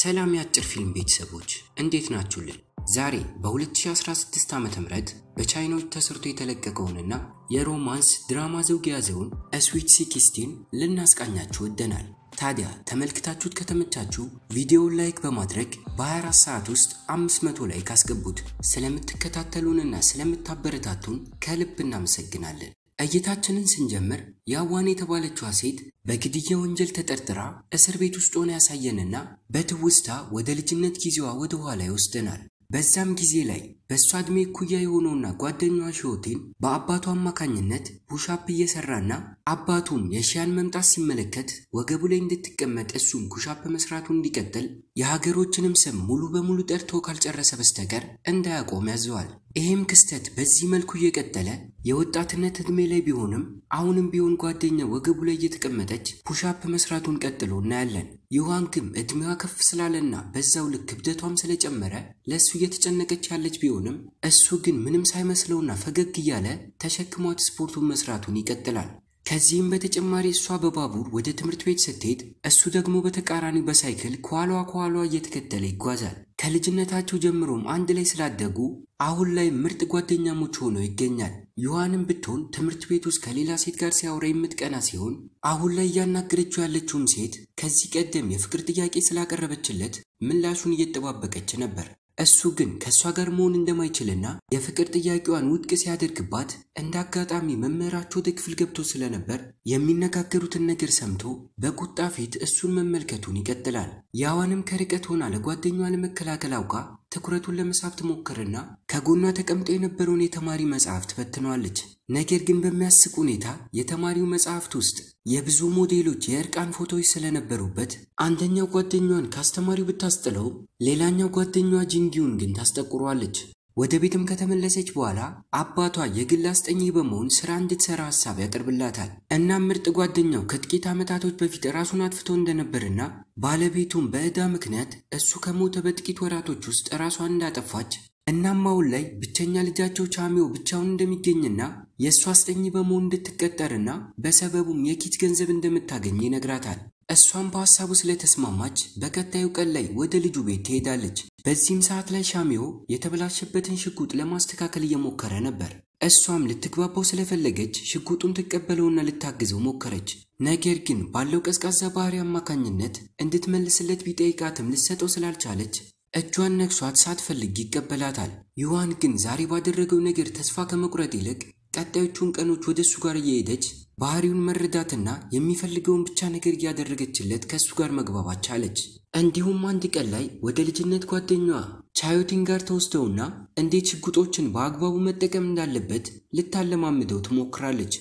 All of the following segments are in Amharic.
ሰላም የአጭር ፊልም ቤተሰቦች እንዴት ናችሁልን? ዛሬ በ2016 ዓ ም በቻይናዎች ተሰርቶ የተለቀቀውንና የሮማንስ ድራማ ዘውግ የያዘውን ስዊት ሲክስቲን ልናስቃኛችሁ ወደናል። ታዲያ ተመልክታችሁት ከተመቻችሁ ቪዲዮውን ላይክ በማድረግ በ24 ሰዓት ውስጥ 500 ላይክ አስገቡት። ስለምትከታተሉንና ስለምታበረታቱን ከልብ እናመሰግናለን። እይታችንን ስንጀምር ያዋን የተባለችዋ ሴት በግድያ ወንጀል ተጠርጥራ እስር ቤት ውስጥ ሆነ ያሳየንና በትውስታ ወደ ልጅነት ጊዜዋ ወደ ኋላ ይወስደናል። በዛም ጊዜ ላይ በእሷ ዕድሜ ኩያ የሆነውና ጓደኛዋ ሽወቴን በአባቱ አማካኝነት ኩሻፕ እየሰራና አባቱም የሺያን መምጣት ሲመለከት ወገቡ ላይ እንድትቀመጥ እሱም ኩሻፕ መስራቱን እንዲቀጥል የሀገሮችንም ስም ሙሉ በሙሉ ጠርቶ ካልጨረሰ በስተቀር እንዳያቆም ያዘዋል። ይህም ክስተት በዚህ መልኩ እየቀጠለ የወጣትነት ዕድሜ ላይ ቢሆንም አሁንም ቢሆን ጓደኛ ወገቡ ላይ እየተቀመጠች ፑሻፕ መስራቱን ቀጥሎ እናያለን። ይዋን ግን ዕድሜዋ ከፍ ስላለና በዛው ልክ ክብደቷም ስለጨመረ ለእሱ እየተጨነቀች ያለች ቢሆንም እሱ ግን ምንም ሳይመስለውና ፈገግ እያለ ተሸክሟት ስፖርቱን መስራቱን ይቀጥላል። ከዚህም በተጨማሪ እሷ በባቡር ወደ ትምህርት ቤት ስትሄድ እሱ ደግሞ በተቃራኒ በሳይክል ከኋሏ ከኋሏ እየተከተለ ይጓዛል። ከልጅነታቸው ጀምሮም አንድ ላይ ስላደጉ አሁን ላይ ምርጥ ጓደኛሞች ሆነው ይገኛል። ዮሐንም ብትሆን ትምህርት ቤት ውስጥ ከሌላ ሴት ጋር ሲያወራ የምትቀና ሲሆን አሁን ላይ እያናገረችው ያለችውም ሴት ከዚህ ቀደም የፍቅር ጥያቄ ስላቀረበችለት ምላሹን እየጠባበቀች ነበር። እሱ ግን ከእሷ ጋር መሆን እንደማይችልና የፍቅር ጥያቄዋን ውድቅ ሲያደርግባት እንደ አጋጣሚ መምህራቸው ወደ ክፍል ገብቶ ስለነበር የሚነጋገሩትን ነገር ሰምቶ በቁጣ ፊት እሱን መመልከቱን ይቀጥላል። ያዋንም ከርቀት ሆና ለጓደኛዋ ለመከላከል አውቃ ትኩረቱን ለመሳብ ትሞክርና ከጎኗ ተቀምጦ የነበረውን የተማሪ መጽሐፍ ትበትነዋለች። ነገር ግን በሚያስቅ ሁኔታ የተማሪው መጽሐፍት ውስጥ የብዙ ሞዴሎች የእርቃን ፎቶዎች ስለነበሩበት አንደኛው ጓደኛዋን ከአስተማሪው ብታስጥለው፣ ሌላኛው ጓደኛዋ ጅንጊውን ግን ታስጠቁሯለች። ወደ ቤትም ከተመለሰች በኋላ አባቷ የግል አስጠኚ በመሆን ስራ እንድትሰራ ሀሳብ ያቀርብላታል። እናም ምርጥ ጓደኛው ከጥቂት ዓመታቶች በፊት ራሱን አጥፍቶ እንደነበርና ባለቤቱም በዕዳ ምክንያት እሱ ከሞተ በጥቂት ወራቶች ውስጥ ራሷን እንዳጠፋች እናም አሁን ላይ ብቸኛ ልጃቸው ቻሚዮ ብቻውን እንደሚገኝና የእሷ አስጠኝ በመሆን እንድትቀጠርና በሰበቡም የኪት ገንዘብ እንደምታገኝ ይነግራታል። እሷም በሐሳቡ ስለተስማማች በቀጣዩ ቀን ላይ ወደ ልጁ ቤት ትሄዳለች። በዚህም ሰዓት ላይ ሻሚዮ የተበላሸበትን ሽጉጥ ለማስተካከል እየሞከረ ነበር። እሷም ልትግባባው ስለፈለገች ሽጉጡን ትቀበለውና ልታግዘው ሞከረች። ነገር ግን ባለው ቀዝቃዛ ባህሪ አማካኝነት እንድትመልስለት ቢጠይቃትም ልትሰጠው ስላልቻለች እጇን ነክሷት ሳትፈልግ ይቀበላታል። ዮሐን ግን ዛሬ ባደረገው ነገር ተስፋ ከመቁረጥ ይልቅ ቀጣዮቹን ቀኖች ወደ እሱ ጋር እየሄደች ባህሪውን መረዳትና የሚፈልገውን ብቻ ነገር እያደረገችለት ከእሱ ጋር መግባባት ቻለች። እንዲሁም አንድ ቀን ላይ ወደ ልጅነት ጓደኛዋ ቻዮቲን ጋር ተወስደውና እንዴት ሽጉጦችን በአግባቡ መጠቀም እንዳለበት ልታለማምደው ትሞክራለች።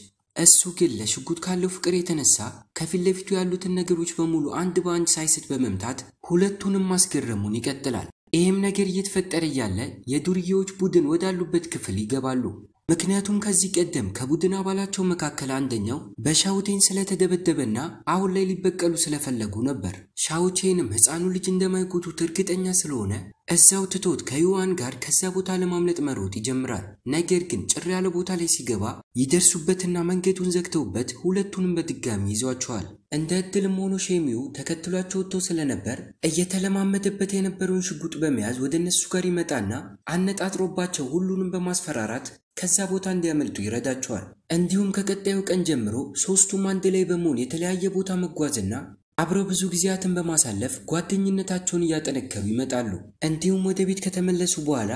እሱ ግን ለሽጉጥ ካለው ፍቅር የተነሳ ከፊት ለፊቱ ያሉትን ነገሮች በሙሉ አንድ በአንድ ሳይስት በመምታት ሁለቱንም ማስገረሙን ይቀጥላል። ይህም ነገር እየተፈጠረ እያለ የዱርዬዎች ቡድን ወዳሉበት ክፍል ይገባሉ። ምክንያቱም ከዚህ ቀደም ከቡድን አባላቸው መካከል አንደኛው በሻውቴን ስለተደበደበና አሁን ላይ ሊበቀሉ ስለፈለጉ ነበር። ሻውቴንም ሕፃኑ ልጅ እንደማይጎቱት እርግጠኛ ስለሆነ እዛው ትቶት ከዩዋን ጋር ከዛ ቦታ ለማምለጥ መሮጥ ይጀምራል። ነገር ግን ጭር ያለ ቦታ ላይ ሲገባ ይደርሱበትና መንገዱን ዘግተውበት ሁለቱንም በድጋሚ ይዟቸዋል። እንደ እድልም ሆኖ ሼሚው ተከትሏቸው ወጥቶ ስለነበር እየተለማመደበት የነበረውን ሽጉጥ በመያዝ ወደ እነሱ ጋር ይመጣና አነጣጥሮባቸው ሁሉንም በማስፈራራት ከዛ ቦታ እንዲያመልጡ ይረዳቸዋል። እንዲሁም ከቀጣዩ ቀን ጀምሮ ሶስቱም አንድ ላይ በመሆን የተለያየ ቦታ መጓዝና አብረው ብዙ ጊዜያትን በማሳለፍ ጓደኝነታቸውን እያጠነከሩ ይመጣሉ። እንዲሁም ወደ ቤት ከተመለሱ በኋላ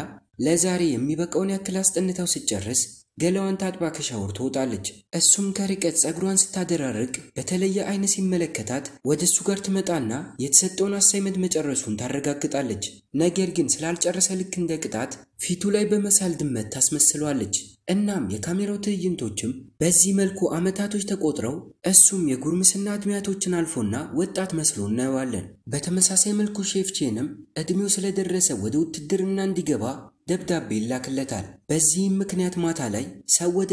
ለዛሬ የሚበቃውን ያክል አስጠንታው ስጨርስ ገላዋን ታጥባ ከሻወር ትወጣለች። እሱም ከርቀት ጸጉሯን ስታደራርቅ በተለየ አይነ ሲመለከታት ወደ እሱ ጋር ትመጣና የተሰጠውን አሳይመንት መጨረሱን ታረጋግጣለች። ነገር ግን ስላልጨረሰ ልክ እንደ ቅጣት ፊቱ ላይ በመሳል ድመት ታስመስለዋለች። እናም የካሜራው ትዕይንቶችም በዚህ መልኩ ዓመታቶች ተቆጥረው እሱም የጉርምስና ዕድሜያቶችን አልፎና ወጣት መስሎ እናየዋለን። በተመሳሳይ መልኩ ሼፍቼንም እድሜው ዕድሜው ስለደረሰ ወደ ውትድርና እንዲገባ ደብዳቤ ይላክለታል። በዚህም ምክንያት ማታ ላይ ሰው ወደ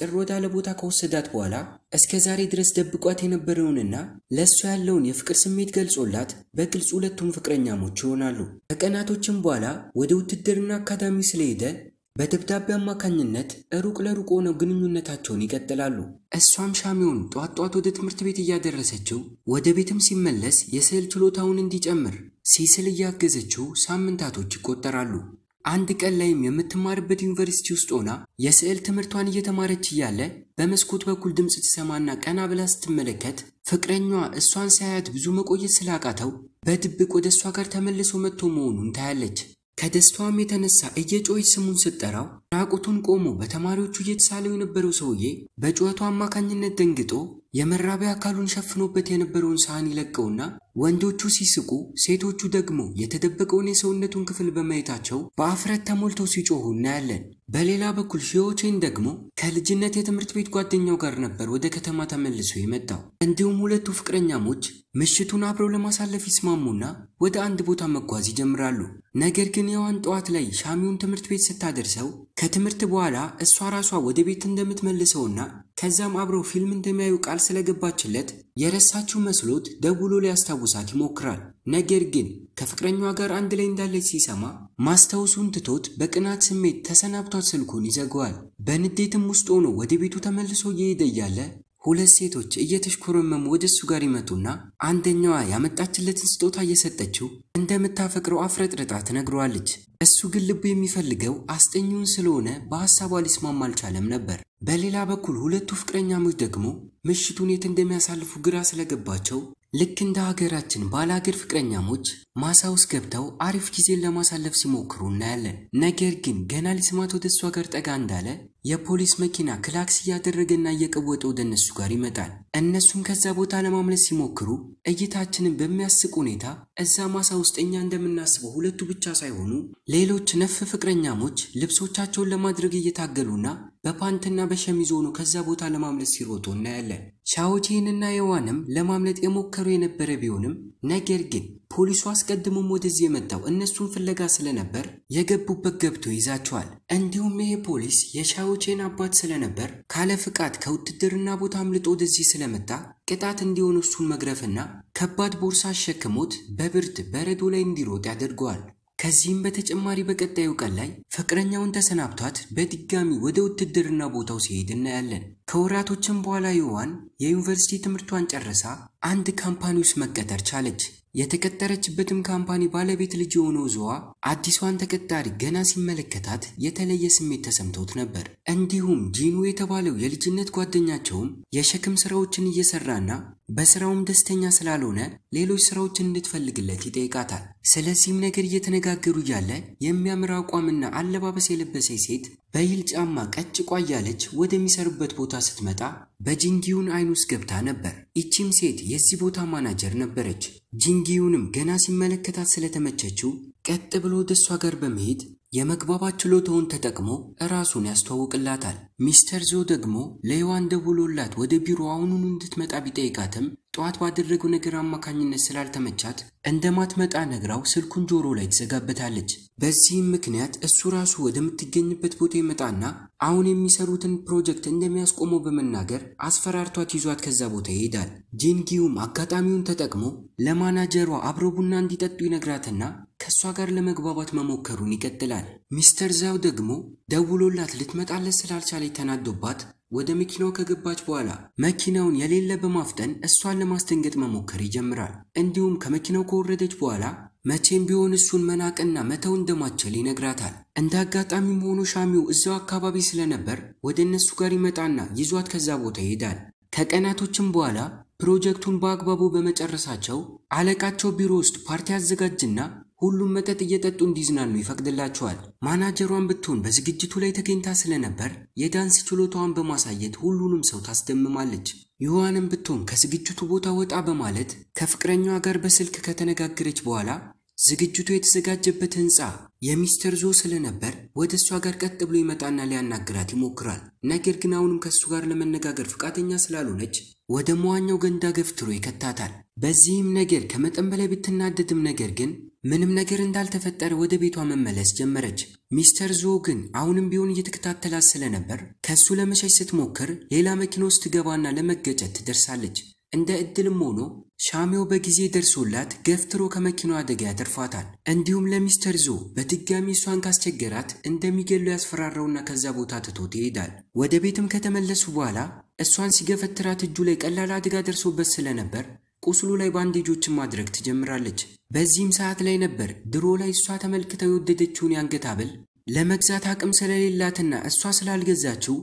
ጭር ወዳለ ቦታ ከወሰዳት በኋላ እስከ ዛሬ ድረስ ደብቋት የነበረውንና ለእሷ ያለውን የፍቅር ስሜት ገልጾላት በግልጽ ሁለቱም ፍቅረኛሞች ይሆናሉ። ከቀናቶችም በኋላ ወደ ውትድርና አካዳሚ ስለሄደ በደብዳቤ አማካኝነት ሩቅ ለሩቅ ሆነው ግንኙነታቸውን ይቀጥላሉ። እሷም ሻሚውን ጧት ጧት ወደ ትምህርት ቤት እያደረሰችው ወደ ቤትም ሲመለስ የስዕል ችሎታውን እንዲጨምር ሲስል እያገዘችው ሳምንታቶች ይቆጠራሉ። አንድ ቀን ላይም የምትማርበት ዩኒቨርሲቲ ውስጥ ሆና የስዕል ትምህርቷን እየተማረች እያለ በመስኮት በኩል ድምፅ ትሰማና ቀና ብላ ስትመለከት ፍቅረኛዋ እሷን ሳያት ብዙ መቆየት ስላቃተው በድብቅ ወደ እሷ ጋር ተመልሶ መጥቶ መሆኑን ታያለች። ከደስታዋም የተነሳ እየጮች ስሙን ስጠራው ራቁቱን ቆሞ በተማሪዎቹ እየተሳለው የነበረው ሰውዬ በጩኸቷ አማካኝነት ደንግጦ የመራቢያ አካሉን ሸፍኖበት የነበረውን ሳህን ይለቀውና ወንዶቹ ሲስቁ፣ ሴቶቹ ደግሞ የተደበቀውን የሰውነቱን ክፍል በማየታቸው በአፍረት ተሞልተው ሲጮሁ እናያለን። በሌላ በኩል ሺዎቼን ደግሞ ከልጅነት የትምህርት ቤት ጓደኛው ጋር ነበር ወደ ከተማ ተመልሶ የመጣው። እንዲሁም ሁለቱ ፍቅረኛሞች ምሽቱን አብረው ለማሳለፍ ይስማሙና ወደ አንድ ቦታ መጓዝ ይጀምራሉ። ነገር ግን የዋን ጠዋት ላይ ሻሚውን ትምህርት ቤት ስታደርሰው ከትምህርት በኋላ እሷ ራሷ ወደ ቤት እንደምትመልሰውና ከዛም አብረው ፊልም እንደሚያዩ ቃል ስለገባችለት የረሳችው መስሎት ደውሎ ሊያስታውሳት ይሞክራል። ነገር ግን ከፍቅረኛዋ ጋር አንድ ላይ እንዳለች ሲሰማ ማስታወሱን ትቶት በቅናት ስሜት ተሰናብቷት ስልኩን ይዘጋዋል። በንዴትም ውስጥ ሆኖ ወደ ቤቱ ተመልሶ እየሄደ እያለ ሁለት ሴቶች እየተሽኮረመሙ ወደ እሱ ጋር ይመጡና አንደኛዋ ያመጣችለትን ስጦታ እየሰጠችው እንደምታፈቅረው አፍረጥርጣ ትነግረዋለች። እሱ ግን ልቡ የሚፈልገው አስጠኚውን ስለሆነ በሐሳቧ ሊስማማ አልቻለም ነበር። በሌላ በኩል ሁለቱ ፍቅረኛሞች ደግሞ ምሽቱን የት እንደሚያሳልፉ ግራ ስለገባቸው ልክ እንደ ሀገራችን ባለሀገር ፍቅረኛሞች ማሳ ውስጥ ገብተው አሪፍ ጊዜን ለማሳለፍ ሲሞክሩ እናያለን። ነገር ግን ገና ሊስማት ወደ እሷ ጋር ጠጋ እንዳለ የፖሊስ መኪና ክላክስ እያደረገና እየቀወጠ ወደ እነሱ ጋር ይመጣል። እነሱም ከዛ ቦታ ለማምለስ ሲሞክሩ እይታችንን በሚያስቅ ሁኔታ እዛ ማሳ ውስጥ እኛ እንደምናስበው ሁለቱ ብቻ ሳይሆኑ ሌሎች ነፍ ፍቅረኛሞች ልብሶቻቸውን ለማድረግ እየታገሉና በፓንትና በሸሚዝ ሆኖ ከዛ ቦታ ለማምለጥ ሲሮጡ እናያለን። ሻዎቼንና የዋንም ለማምለጥ የሞከሩ የነበረ ቢሆንም ነገር ግን ፖሊሱ አስቀድሞም ወደዚህ የመጣው እነሱን ፍለጋ ስለነበር የገቡበት ገብቶ ይዛቸዋል። እንዲሁም ይሄ ፖሊስ የሻዎቼን አባት ስለነበር ካለ ፍቃድ ከውትድርና ቦታ አምልጦ ወደዚህ ስለመጣ ቅጣት እንዲሆን እሱን መግረፍና ከባድ ቦርሳ አሸክሞት በብርድ በረዶ ላይ እንዲሮጥ ያደርገዋል። ከዚህም በተጨማሪ በቀጣዩ ቀን ላይ ፍቅረኛውን ተሰናብቷት በድጋሚ ወደ ውትድርና ቦታው ሲሄድ እናያለን። ከወራቶችም በኋላ ዮዋን የዩኒቨርሲቲ ትምህርቷን ጨርሳ አንድ ካምፓኒ ውስጥ መቀጠር ቻለች። የተቀጠረችበትም ካምፓኒ ባለቤት ልጅ የሆነው ዙዋ አዲሷን ተቀጣሪ ገና ሲመለከታት የተለየ ስሜት ተሰምቶት ነበር። እንዲሁም ጂኑ የተባለው የልጅነት ጓደኛቸውም የሸክም ስራዎችን እየሰራና በስራውም ደስተኛ ስላልሆነ ሌሎች ስራዎችን እንድትፈልግለት ይጠይቃታል። ስለዚህም ነገር እየተነጋገሩ እያለ የሚያምር አቋምና አለባበስ የለበሰች ሴት በሂል ጫማ ቀጭ እያለች ወደሚሰሩበት ቦታ ስትመጣ በጂንጊዩን አይን ውስጥ ገብታ ነበር። ይቺም ሴት የዚህ ቦታ ማናጀር ነበረች። ጂንጊዩንም ገና ሲመለከታት ስለተመቸችው ቀጥ ብሎ ወደሷ ጋር በመሄድ የመግባባት ችሎታውን ተጠቅሞ ራሱን ያስተዋውቅላታል። ሚስተር ዞ ደግሞ ለይዋን ደውሎላት ወደ ቢሮ አሁኑን እንድትመጣ ቢጠይቃትም ጠዋት ባደረገው ነገር አማካኝነት ስላልተመቻት እንደማትመጣ ነግራው ስልኩን ጆሮ ላይ ትዘጋበታለች። በዚህም ምክንያት እሱ ራሱ ወደምትገኝበት ቦታ ይመጣና አሁን የሚሰሩትን ፕሮጀክት እንደሚያስቆመው በመናገር አስፈራርቷት ይዟት ከዛ ቦታ ይሄዳል። ጂንጊውም አጋጣሚውን ተጠቅሞ ለማናጀሯ አብረ ቡና እንዲጠጡ ይነግራትና ከእሷ ጋር ለመግባባት መሞከሩን ይቀጥላል። ሚስተር ዛው ደግሞ ደውሎላት ልትመጣለት ስላልቻለች ተናዶባት ወደ መኪናው ከገባች በኋላ መኪናውን የሌለ በማፍጠን እሷን ለማስደንገጥ መሞከር ይጀምራል። እንዲሁም ከመኪናው ከወረደች በኋላ መቼም ቢሆን እሱን መናቅና መተው እንደማትችል ይነግራታል። እንደ አጋጣሚም ሆኖ ሻሚው እዛው አካባቢ ስለነበር ወደ እነሱ ጋር ይመጣና ይዟት ከዛ ቦታ ይሄዳል። ከቀናቶችም በኋላ ፕሮጀክቱን በአግባቡ በመጨረሳቸው አለቃቸው ቢሮ ውስጥ ፓርቲ አዘጋጅና ሁሉም መጠጥ እየጠጡ እንዲዝናኑ ይፈቅድላቸዋል። ማናጀሯን ብትሆን በዝግጅቱ ላይ ተገኝታ ስለነበር የዳንስ ችሎታዋን በማሳየት ሁሉንም ሰው ታስደምማለች። ይዋንም ብትሆን ከዝግጅቱ ቦታ ወጣ በማለት ከፍቅረኛዋ ጋር በስልክ ከተነጋገረች በኋላ ዝግጅቱ የተዘጋጀበት ህንፃ የሚስተር ዞ ስለነበር ወደ እሷ ጋር ቀጥ ብሎ ይመጣና ሊያናግራት ይሞክራል። ነገር ግን አሁንም ከእሱ ጋር ለመነጋገር ፈቃደኛ ስላልሆነች ወደ መዋኛው ገንዳ ገፍትሮ ይከታታል። በዚህም ነገር ከመጠን በላይ ብትናደድም ነገር ግን ምንም ነገር እንዳልተፈጠረ ወደ ቤቷ መመለስ ጀመረች። ሚስተር ዞ ግን አሁንም ቢሆን እየተከታተላት ስለነበር ከእሱ ለመሸሽ ስትሞክር ሌላ መኪና ውስጥ ትገባና ለመገጨት ትደርሳለች። እንደ እድልም ሆኖ ሻሚው በጊዜ ደርሶላት ገፍትሮ ከመኪናው አደጋ ያተርፏታል። እንዲሁም ለሚስተር ዞ በድጋሚ እሷን ካስቸገራት እንደሚገሉ ያስፈራረውና ከዛ ቦታ ትቶት ይሄዳል። ወደ ቤትም ከተመለሱ በኋላ እሷን ሲገፈትራት እጁ ላይ ቀላል አደጋ ደርሶበት ስለነበር ቁስሉ ላይ ባንዴጆችን ማድረግ ትጀምራለች። በዚህም ሰዓት ላይ ነበር ድሮ ላይ እሷ ተመልክተው የወደደችውን የአንገት ሐብል ለመግዛት አቅም ስለሌላትና እሷ ስላልገዛችው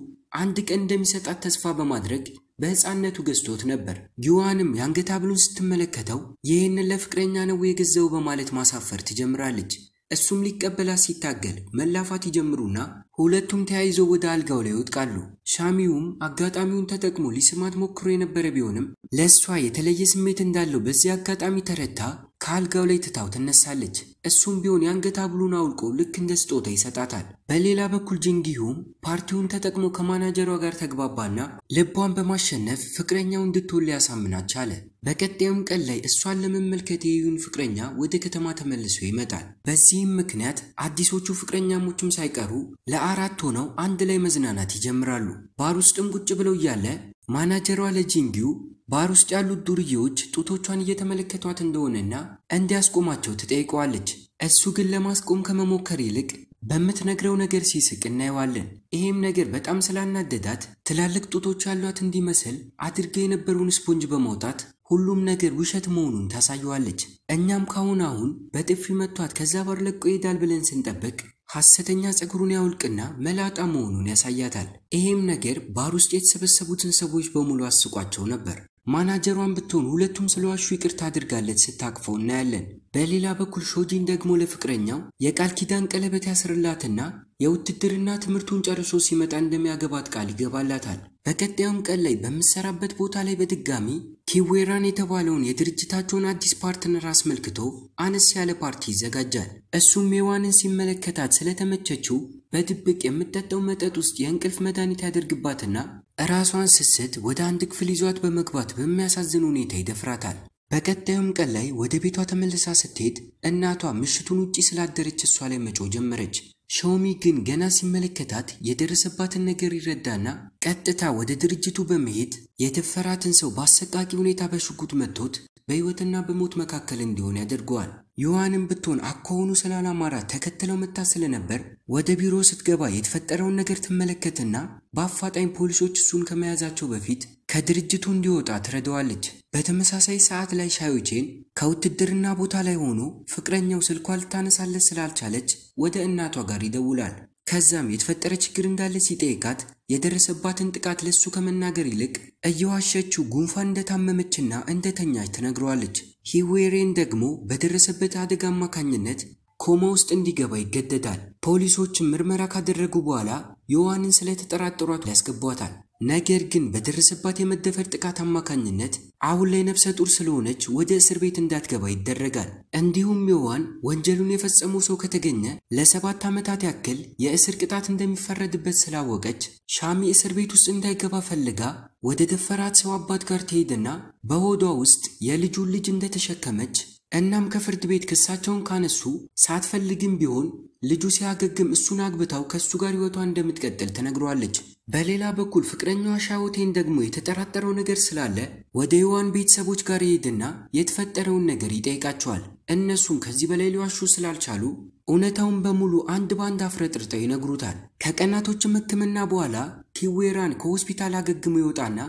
አንድ ቀን እንደሚሰጣት ተስፋ በማድረግ በሕፃንነቱ ገዝቶት ነበር። ጊዋንም የአንገት ሐብሉን ስትመለከተው ይህን ለፍቅረኛ ነው የገዛው በማለት ማሳፈር ትጀምራለች። እሱም ሊቀበላት ሲታገል መላፋት ይጀምሩና ሁለቱም ተያይዘው ወደ አልጋው ላይ ይወድቃሉ። ሻሚውም አጋጣሚውን ተጠቅሞ ሊስማት ሞክሮ የነበረ ቢሆንም ለእሷ የተለየ ስሜት እንዳለው በዚህ አጋጣሚ ተረታ ከአልጋው ላይ ትታው ትነሳለች። እሱም ቢሆን የአንገት ሐብሉን አውልቆ ልክ እንደ ስጦታ ይሰጣታል። በሌላ በኩል ጅንጊሁም ፓርቲውን ተጠቅሞ ከማናጀሯ ጋር ተግባባና ልቧን በማሸነፍ ፍቅረኛው እንድትሆን ሊያሳምናት ቻለ። በቀጣዩም ቀን ላይ እሷን ለመመልከት የዩን ፍቅረኛ ወደ ከተማ ተመልሶ ይመጣል። በዚህም ምክንያት አዲሶቹ ፍቅረኛሞቹም ሳይቀሩ ለአ አራት ሆነው አንድ ላይ መዝናናት ይጀምራሉ። ባር ውስጥም ቁጭ ብለው እያለ ማናጀሯ ለጂንጊው ባር ውስጥ ያሉት ዱርዬዎች ጡቶቿን እየተመለከቷት እንደሆነና እንዲያስቆማቸው ትጠይቀዋለች። እሱ ግን ለማስቆም ከመሞከር ይልቅ በምትነግረው ነገር ሲስቅ እናየዋለን። ይሄም ነገር በጣም ስላናደዳት ትላልቅ ጡቶች ያሏት እንዲመስል አድርጋ የነበረውን ስፖንጅ በማውጣት ሁሉም ነገር ውሸት መሆኑን ታሳየዋለች። እኛም ካሁን አሁን በጥፊ መቷት ከዛ ባር ለቆ ይሄዳል ብለን ስንጠብቅ ሐሰተኛ ፀጉሩን ያውልቅና መላጣ መሆኑን ያሳያታል። ይሄም ነገር ባር ውስጥ የተሰበሰቡትን ሰዎች በሙሉ አስቋቸው ነበር። ማናጀሯን ብትሆን ሁለቱም ስለዋሹ ይቅርታ አድርጋለት ስታቅፈው እናያለን። በሌላ በኩል ሾጂን ደግሞ ለፍቅረኛው የቃል ኪዳን ቀለበት ያስርላትና የውትድርና ትምህርቱን ጨርሶ ሲመጣ እንደሚያገባት ቃል ይገባላታል። በቀጣዩም ቀን ላይ በምሰራበት ቦታ ላይ በድጋሚ ኪዌራን የተባለውን የድርጅታቸውን አዲስ ፓርትነር አስመልክቶ አነስ ያለ ፓርቲ ይዘጋጃል። እሱም ሜዋንን ሲመለከታት ስለተመቸችው በድብቅ የምጠጠው መጠጥ ውስጥ የእንቅልፍ መድኃኒት ያደርግባትና እራሷን ስስት ወደ አንድ ክፍል ይዟት በመግባት በሚያሳዝን ሁኔታ ይደፍራታል። በቀጣዩም ቀን ላይ ወደ ቤቷ ተመልሳ ስትሄድ እናቷ ምሽቱን ውጪ ስላደረች እሷ ላይ መጮ ጀመረች። ሻውሚ ግን ገና ሲመለከታት የደረሰባትን ነገር ይረዳና ቀጥታ ወደ ድርጅቱ በመሄድ የተፈራትን ሰው በአሰቃቂ ሁኔታ በሽጉጥ መጥቶት በሕይወትና በሞት መካከል እንዲሆን ያደርገዋል። ዮሐንም ብትሆን አኳሆኑ ስላላማራት ተከትለው መታ ስለነበር ወደ ቢሮ ስትገባ የተፈጠረውን ነገር ትመለከትና በአፋጣኝ ፖሊሶች እሱን ከመያዛቸው በፊት ከድርጅቱ እንዲወጣ ትረዳዋለች። በተመሳሳይ ሰዓት ላይ ሻዮቼን ከውትድርና ቦታ ላይ ሆኖ ፍቅረኛው ስልኳ ልታነሳለት ስላልቻለች ወደ እናቷ ጋር ይደውላል። ከዛም የተፈጠረ ችግር እንዳለ ሲጠይቃት የደረሰባትን ጥቃት ለሱ ከመናገር ይልቅ እየዋሸችው ጉንፋን እንደታመመችና እንደተኛች ትነግረዋለች። ሂዌሬን ደግሞ በደረሰበት አደጋ አማካኝነት ኮማ ውስጥ እንዲገባ ይገደዳል። ፖሊሶችም ምርመራ ካደረጉ በኋላ ዮዋንን ስለተጠራጠሯት ያስገቧታል። ነገር ግን በደረሰባት የመደፈር ጥቃት አማካኝነት አሁን ላይ ነፍሰ ጡር ስለሆነች ወደ እስር ቤት እንዳትገባ ይደረጋል። እንዲሁም ዮዋን ወንጀሉን የፈጸመው ሰው ከተገኘ ለሰባት ዓመታት ያክል የእስር ቅጣት እንደሚፈረድበት ስላወቀች ሻሚ እስር ቤት ውስጥ እንዳይገባ ፈልጋ ወደ ደፈራት ሰው አባት ጋር ትሄድና በሆዷ ውስጥ የልጁን ልጅ እንደተሸከመች እናም ከፍርድ ቤት ክሳቸውን ካነሱ ሳትፈልግም ቢሆን ልጁ ሲያገግም እሱን አግብታው ከእሱ ጋር ሕይወቷ እንደምትቀጥል ተነግሯለች። በሌላ በኩል ፍቅረኛዋ ሻውቴን ደግሞ የተጠራጠረው ነገር ስላለ ወደ ዮዋን ቤተሰቦች ጋር ይሄድና የተፈጠረውን ነገር ይጠይቃቸዋል። እነሱም ከዚህ በላይ ሊዋሹ ስላልቻሉ እውነታውን በሙሉ አንድ በአንድ አፍረጥርጠው ይነግሩታል። ከቀናቶችም ሕክምና በኋላ ኪዌራን ከሆስፒታል አገግሞ ይወጣና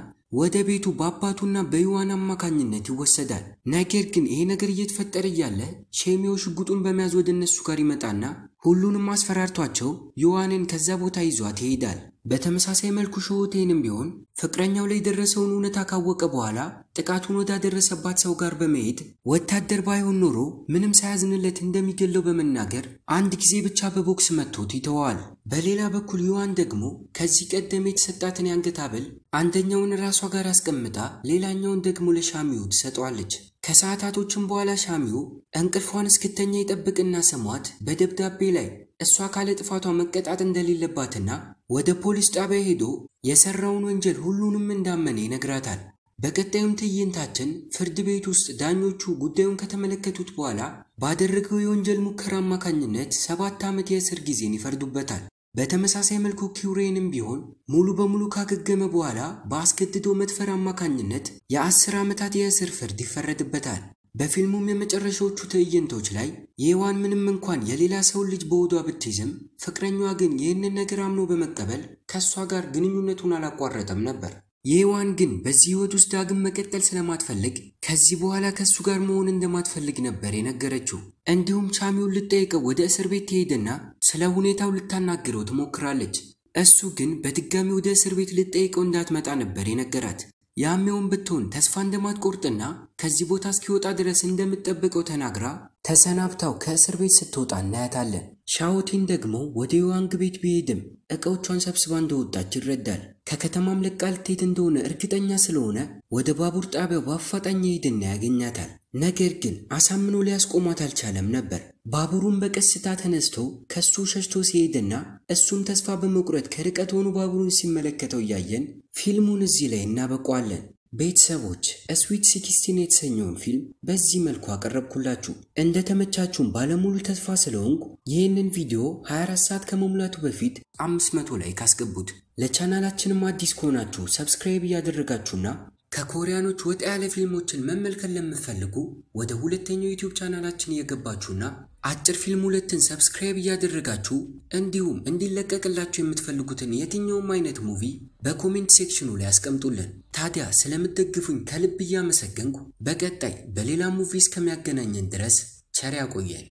ወደ ቤቱ በአባቱና በዮዋን አማካኝነት ይወሰዳል። ነገር ግን ይሄ ነገር እየተፈጠረ እያለ ሼሚዮ ሽጉጡን በመያዝ ወደ እነሱ ጋር ይመጣና ሁሉንም አስፈራርቷቸው ዮዋንን ከዛ ቦታ ይዟት ይሄዳል። በተመሳሳይ መልኩ ሾሆቴንም ቢሆን ፍቅረኛው ላይ የደረሰውን እውነታ ካወቀ በኋላ ጥቃቱን ወዳደረሰባት ሰው ጋር በመሄድ ወታደር ባይሆን ኖሮ ምንም ሳያዝንለት እንደሚገለው በመናገር አንድ ጊዜ ብቻ በቦክስ መቶት ይተዋል። በሌላ በኩል ዮዋን ደግሞ ከዚህ ቀደም የተሰጣትን የአንገት ሐብል አንደኛውን ራሷ ጋር አስቀምጣ ሌላኛውን ደግሞ ለሻሚው ትሰጠዋለች። ከሰዓታቶችም በኋላ ሻሚው እንቅልፏን እስክተኛ ይጠብቅና ስሟት በደብዳቤ ላይ እሷ ካለ ጥፋቷ መቀጣት እንደሌለባትና ወደ ፖሊስ ጣቢያ ሄዶ የሰራውን ወንጀል ሁሉንም እንዳመነ ይነግራታል። በቀጣዩም ትዕይንታችን ፍርድ ቤት ውስጥ ዳኞቹ ጉዳዩን ከተመለከቱት በኋላ ባደረገው የወንጀል ሙከራ አማካኝነት ሰባት ዓመት የእስር ጊዜን ይፈርዱበታል። በተመሳሳይ መልኩ ኪውሬንም ቢሆን ሙሉ በሙሉ ካገገመ በኋላ በአስገድዶ መድፈር አማካኝነት የአስር ዓመታት የእስር ፍርድ ይፈረድበታል። በፊልሙም የመጨረሻዎቹ ትዕይንቶች ላይ የሔዋን ምንም እንኳን የሌላ ሰውን ልጅ በሆዷ ብትይዝም ፍቅረኛዋ ግን ይህንን ነገር አምኖ በመቀበል ከእሷ ጋር ግንኙነቱን አላቋረጠም ነበር። የሔዋን ግን በዚህ ህይወት ውስጥ ዳግም መቀጠል ስለማትፈልግ ከዚህ በኋላ ከእሱ ጋር መሆን እንደማትፈልግ ነበር የነገረችው። እንዲሁም ቻሚውን ልጠይቀው ወደ እስር ቤት ትሄድና ስለ ሁኔታው ልታናግረው ትሞክራለች። እሱ ግን በድጋሚ ወደ እስር ቤት ልጠይቀው እንዳትመጣ ነበር የነገራት። ያሜውን ብትሆን ተስፋ እንደማትቆርጥና ከዚህ ቦታ እስኪወጣ ድረስ እንደምጠብቀው ተናግራ ተሰናብታው ከእስር ቤት ስትወጣ እናያታለን። ሻውቲን ደግሞ ወደ ዮዋንግ ቤት ቢሄድም እቃዎቿን ሰብስባ እንደወጣች ይረዳል። ከከተማም ለቃ ልትሄድ እንደሆነ እርግጠኛ ስለሆነ ወደ ባቡር ጣቢያው በአፋጣኝ ሄድና ያገኛታል። ነገር ግን አሳምኖ ሊያስቆማት አልቻለም ነበር። ባቡሩን በቀስታ ተነስቶ ከሱ ሸሽቶ ሲሄድና እሱም ተስፋ በመቁረጥ ከርቀት ሆኖ ባቡሩን ሲመለከተው እያየን ፊልሙን እዚህ ላይ እናበቋለን። ቤተሰቦች ስዊት ሲክስቲን የተሰኘውን ፊልም በዚህ መልኩ አቀረብኩላችሁ። እንደ ተመቻችሁን ባለሙሉ ተስፋ ስለሆንኩ ይህንን ቪዲዮ 24 ሰዓት ከመሙላቱ በፊት 500 ላይ ካስገቡት። ለቻናላችንም አዲስ ከሆናችሁ ሰብስክራይብ እያደረጋችሁና ከኮሪያኖች ወጣ ያለ ፊልሞችን መመልከት ለምፈልጉ ወደ ሁለተኛው ዩቲዩብ ቻናላችን እየገባችሁና አጭር ፊልም ሁለትን ሰብስክራይብ እያደረጋችሁ እንዲሁም እንዲለቀቅላችሁ የምትፈልጉትን የትኛውም አይነት ሙቪ በኮሜንት ሴክሽኑ ላይ አስቀምጡልን። ታዲያ ስለምትደግፉኝ ከልብ እያመሰገንኩ በቀጣይ በሌላ ሙቪ እስከሚያገናኘን ድረስ ቸር ያቆየን።